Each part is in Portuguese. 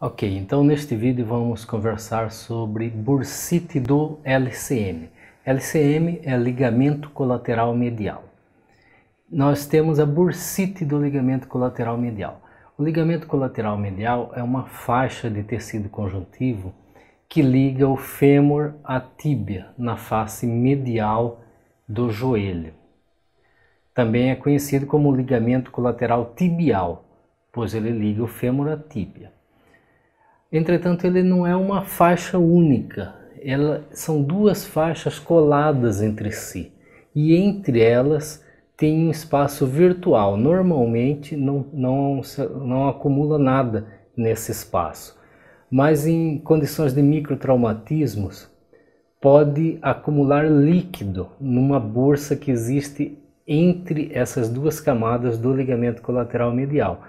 Ok, então neste vídeo vamos conversar sobre bursite do LCM. LCM é ligamento colateral medial. Nós temos a bursite do ligamento colateral medial. O ligamento colateral medial é uma faixa de tecido conjuntivo que liga o fêmur à tíbia na face medial do joelho. Também é conhecido como ligamento colateral tibial, pois ele liga o fêmur à tíbia. Entretanto, ele não é uma faixa única, ela, são duas faixas coladas entre si e entre elas tem um espaço virtual. Normalmente não, não, não acumula nada nesse espaço, mas em condições de microtraumatismos pode acumular líquido numa bolsa que existe entre essas duas camadas do ligamento colateral medial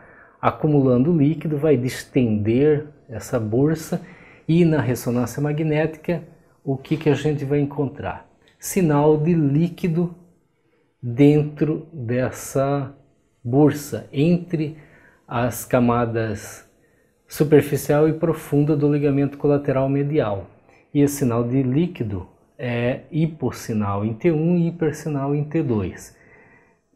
acumulando líquido, vai distender essa bolsa e na ressonância magnética o que, que a gente vai encontrar? Sinal de líquido dentro dessa bolsa, entre as camadas superficial e profunda do ligamento colateral medial. E esse sinal de líquido é hipossinal em T1 e hipersinal em T2.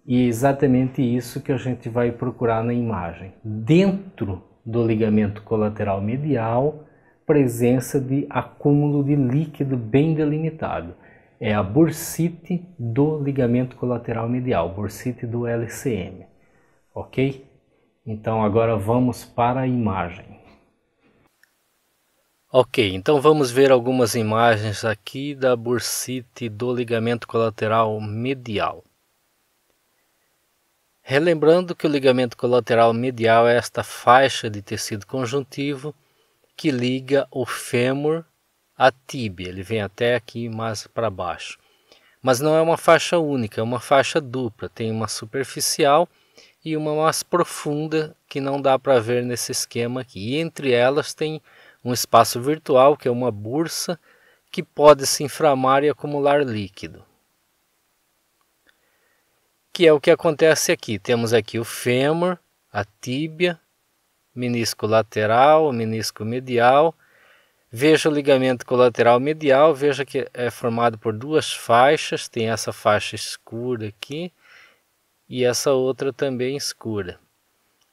E é exatamente isso que a gente vai procurar na imagem. Dentro do ligamento colateral medial, presença de acúmulo de líquido bem delimitado. É a bursite do ligamento colateral medial, bursite do LCM. Ok? Então agora vamos para a imagem. Ok, então vamos ver algumas imagens aqui da bursite do ligamento colateral medial. Relembrando que o ligamento colateral medial é esta faixa de tecido conjuntivo que liga o fêmur à tíbia, ele vem até aqui mais para baixo. Mas não é uma faixa única, é uma faixa dupla, tem uma superficial e uma mais profunda que não dá para ver nesse esquema aqui. E entre elas tem um espaço virtual, que é uma bursa, que pode se inframar e acumular líquido que é o que acontece aqui. Temos aqui o fêmur, a tíbia, menisco lateral, menisco medial. Veja o ligamento colateral medial, veja que é formado por duas faixas, tem essa faixa escura aqui e essa outra também escura.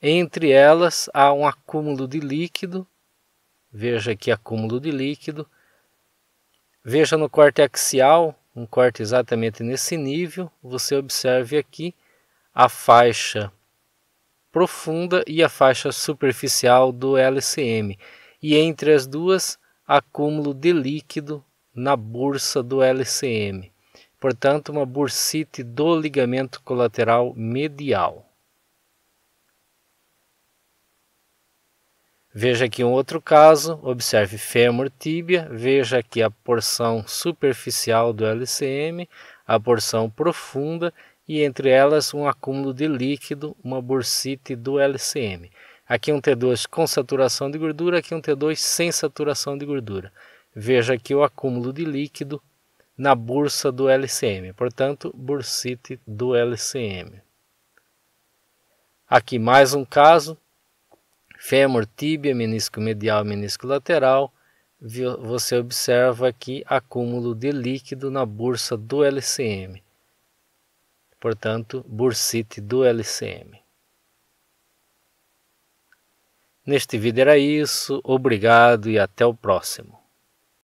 Entre elas há um acúmulo de líquido, veja aqui acúmulo de líquido. Veja no corte axial um corte exatamente nesse nível, você observe aqui a faixa profunda e a faixa superficial do LCM. E entre as duas, acúmulo de líquido na bursa do LCM. Portanto, uma bursite do ligamento colateral medial. Veja aqui um outro caso, observe fêmur tíbia, veja aqui a porção superficial do LCM, a porção profunda e entre elas um acúmulo de líquido, uma bursite do LCM. Aqui um T2 com saturação de gordura, aqui um T2 sem saturação de gordura. Veja aqui o acúmulo de líquido na bursa do LCM, portanto, bursite do LCM. Aqui mais um caso, fêmur, tíbia, menisco medial menisco lateral, você observa aqui acúmulo de líquido na bursa do LCM. Portanto, bursite do LCM. Neste vídeo era isso, obrigado e até o próximo.